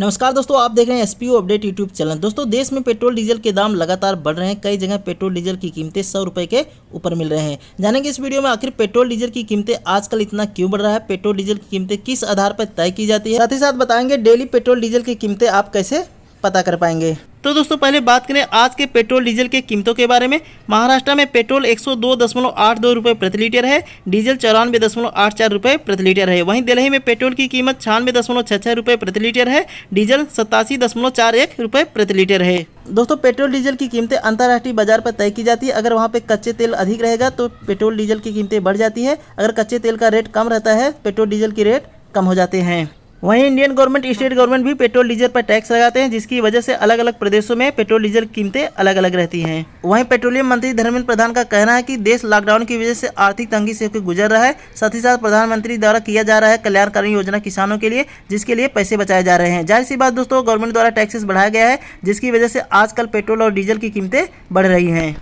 नमस्कार दोस्तों आप देख रहे हैं एसपीओ अपडेट यूट्यूब चैनल दोस्तों देश में पेट्रोल डीजल के दाम लगातार बढ़ रहे हैं कई जगह पेट्रोल डीजल की कीमतें सौ रुपए के ऊपर मिल रहे हैं जानेंगे इस वीडियो में आखिर पेट्रोल डीजल की कीमतें आजकल इतना क्यों बढ़ रहा है पेट्रोल डीजल की कीमतें किस आधार पर तय की जाती है साथ ही साथ बताएंगे डेली पेट्रोल डीजल की कीमतें आप कैसे पता कर पाएंगे तो दोस्तों पहले बात करें आज के पेट्रोल डीजल के कीमतों के बारे में महाराष्ट्र में पेट्रोल एक रुपए प्रति लीटर है डीजल चौरानवे प्रति लीटर है वहीं दिल्ली में पेट्रोल की कीमत छियानवे प्रति लीटर है डीजल सतासी प्रति लीटर है दोस्तों पेट्रोल डीजल की कीमतें अंतर्राष्ट्रीय बाजार पर तय की जाती है अगर वहाँ पे कच्चे तेल अधिक रहेगा तो पेट्रोल डीजल की कीमतें बढ़ जाती है अगर कच्चे तेल का रेट कम रहता है पेट्रोल डीजल की रेट कम हो जाते हैं वहीं इंडियन गवर्नमेंट स्टेट गवर्नमेंट भी पेट्रोल डीजल पर टैक्स लगाते हैं जिसकी वजह से अलग अलग प्रदेशों में पेट्रोल डीजल कीमतें अलग अलग रहती हैं वहीं पेट्रोलियम मंत्री धर्मेंद्र प्रधान का कहना है कि देश लॉकडाउन की वजह से आर्थिक तंगी से होकर गुजर रहा है साथ ही साथ प्रधानमंत्री द्वारा किया जा रहा है कल्याणकारी योजना किसानों के लिए जिसके लिए पैसे बचाए जा रहे हैं जाहिर सी बात दोस्तों गवर्नमेंट द्वारा टैक्सेस बढ़ाया गया है जिसकी वजह से आजकल पेट्रोल और डीजल की कीमतें बढ़ रही हैं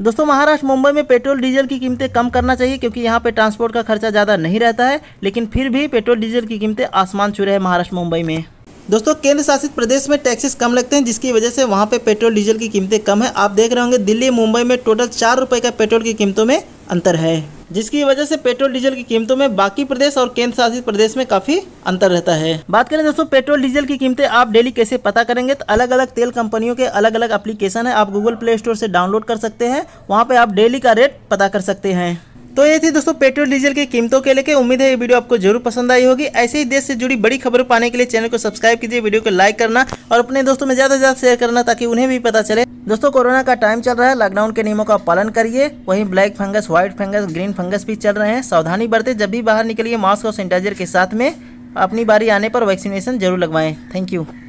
दोस्तों महाराष्ट्र मुंबई में पेट्रोल डीजल की कीमतें कम करना चाहिए क्योंकि यहाँ पे ट्रांसपोर्ट का खर्चा ज़्यादा नहीं रहता है लेकिन फिर भी पेट्रोल डीजल की कीमतें आसमान छू रहे हैं महाराष्ट्र मुंबई में दोस्तों केंद्र शासित प्रदेश में टैक्सेस कम लगते हैं जिसकी वजह से वहाँ पे पेट्रोल डीजल की कीमतें कम है आप देख रहे होंगे दिल्ली मुंबई में टोटल चार रुपये का पेट्रोल की कीमतों में अंतर है जिसकी वजह से पेट्रोल डीजल की कीमतों में बाकी प्रदेश और केंद्र शासित प्रदेश में काफी अंतर रहता है बात करें दोस्तों पेट्रोल डीजल की कीमतें आप डेली कैसे पता करेंगे तो अलग अलग तेल कंपनियों के अलग अलग एप्लीकेशन है आप गूगल प्ले स्टोर से डाउनलोड कर सकते हैं वहाँ पे आप डेली का रेट पता कर सकते हैं तो ये थी दोस्तों पेट्रोल डीजल की कीमतों के लेके उम्मीद है ये वीडियो आपको जरूर पसंद आई होगी ऐसे ही देश से जुड़ी बड़ी खबरों पाने के लिए चैनल को सब्सक्राइब कीजिए वीडियो को लाइक करना और अपने दोस्तों में ज़्यादा से ज़्यादा शेयर करना ताकि उन्हें भी पता चले दोस्तों कोरोना का टाइम चल रहा है लॉकडाउन के नियमों का पालन करिए वहीं black fungus white fungus green fungus भी चल रहे हैं सावधानी बरते जब भी बाहर निकलिए मास्क और सैनिटाइजर के साथ में अपनी बारी आने पर वैक्सीनेशन जरूर लगवाएं थैंक यू